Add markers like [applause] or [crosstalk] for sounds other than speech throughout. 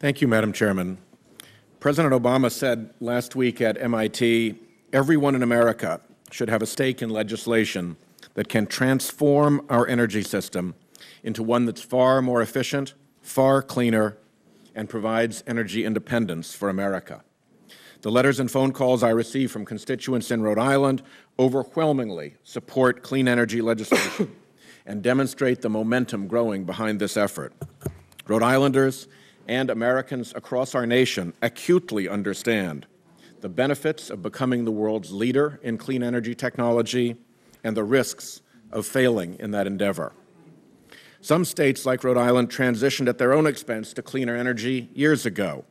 Thank you, Madam Chairman. President Obama said last week at MIT, everyone in America should have a stake in legislation that can transform our energy system into one that's far more efficient, far cleaner, and provides energy independence for America. The letters and phone calls I receive from constituents in Rhode Island overwhelmingly support clean energy legislation [coughs] and demonstrate the momentum growing behind this effort. Rhode Islanders and Americans across our nation acutely understand the benefits of becoming the world's leader in clean energy technology and the risks of failing in that endeavor. Some states, like Rhode Island, transitioned at their own expense to cleaner energy years ago.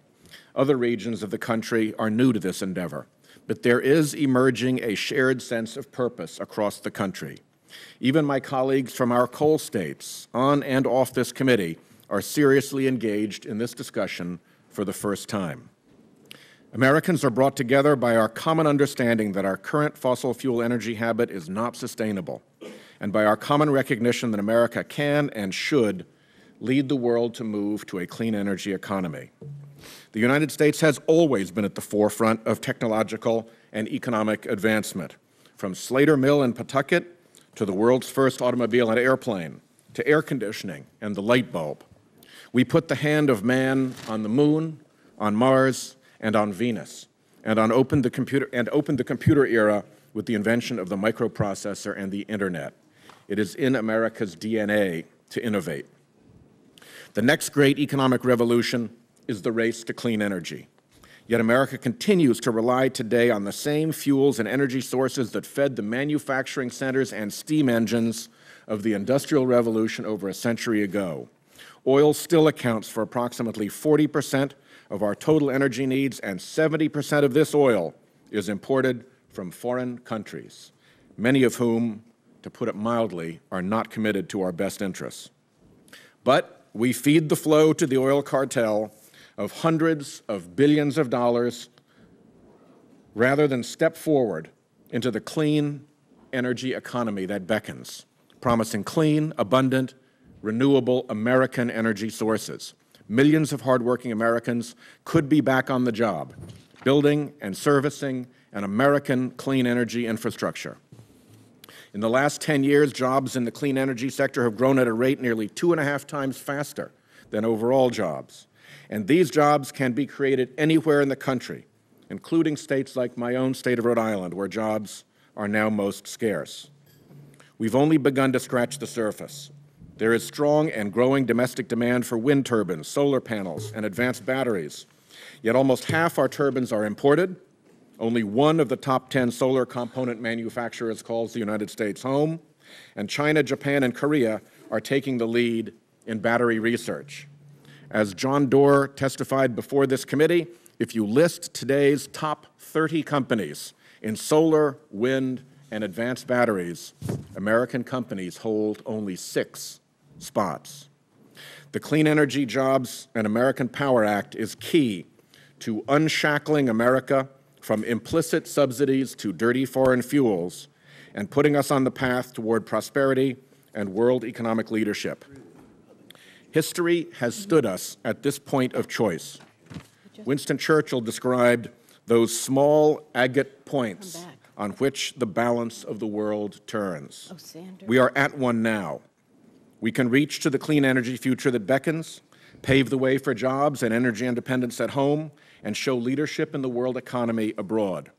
Other regions of the country are new to this endeavor. But there is emerging a shared sense of purpose across the country. Even my colleagues from our coal states, on and off this committee, are seriously engaged in this discussion for the first time. Americans are brought together by our common understanding that our current fossil fuel energy habit is not sustainable, and by our common recognition that America can and should lead the world to move to a clean energy economy. The United States has always been at the forefront of technological and economic advancement, from Slater Mill in Pawtucket to the world's first automobile and airplane, to air conditioning and the light bulb, we put the hand of man on the moon, on Mars, and on Venus, and, on opened, the computer, and opened the computer era with the invention of the microprocessor and the internet. It is in America's DNA to innovate. The next great economic revolution is the race to clean energy. Yet America continues to rely today on the same fuels and energy sources that fed the manufacturing centers and steam engines of the Industrial Revolution over a century ago. Oil still accounts for approximately 40% of our total energy needs, and 70% of this oil is imported from foreign countries, many of whom, to put it mildly, are not committed to our best interests. But we feed the flow to the oil cartel of hundreds of billions of dollars rather than step forward into the clean energy economy that beckons, promising clean, abundant, renewable American energy sources. Millions of hardworking Americans could be back on the job, building and servicing an American clean energy infrastructure. In the last 10 years, jobs in the clean energy sector have grown at a rate nearly two and a half times faster than overall jobs. And these jobs can be created anywhere in the country, including states like my own state of Rhode Island, where jobs are now most scarce. We've only begun to scratch the surface. There is strong and growing domestic demand for wind turbines, solar panels, and advanced batteries. Yet almost half our turbines are imported. Only one of the top 10 solar component manufacturers calls the United States home. And China, Japan, and Korea are taking the lead in battery research. As John Doerr testified before this committee, if you list today's top 30 companies in solar, wind, and advanced batteries, American companies hold only six spots. The Clean Energy Jobs and American Power Act is key to unshackling America from implicit subsidies to dirty foreign fuels and putting us on the path toward prosperity and world economic leadership. History has stood us at this point of choice. Winston Churchill described those small agate points on which the balance of the world turns. Oh, we are at one now. We can reach to the clean energy future that beckons, pave the way for jobs and energy independence at home, and show leadership in the world economy abroad.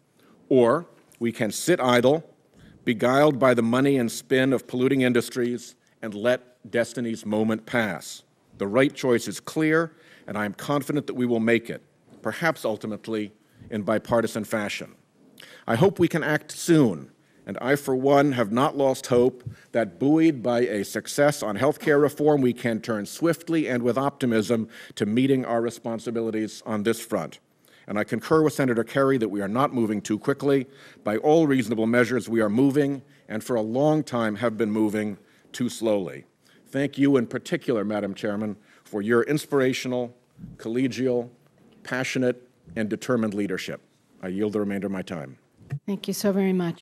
Or we can sit idle, beguiled by the money and spin of polluting industries, and let destiny's moment pass. The right choice is clear, and I am confident that we will make it, perhaps ultimately in bipartisan fashion. I hope we can act soon and I, for one, have not lost hope that, buoyed by a success on health care reform, we can turn swiftly and with optimism to meeting our responsibilities on this front. And I concur with Senator Kerry that we are not moving too quickly. By all reasonable measures, we are moving, and for a long time have been moving too slowly. Thank you in particular, Madam Chairman, for your inspirational, collegial, passionate, and determined leadership. I yield the remainder of my time. Thank you so very much.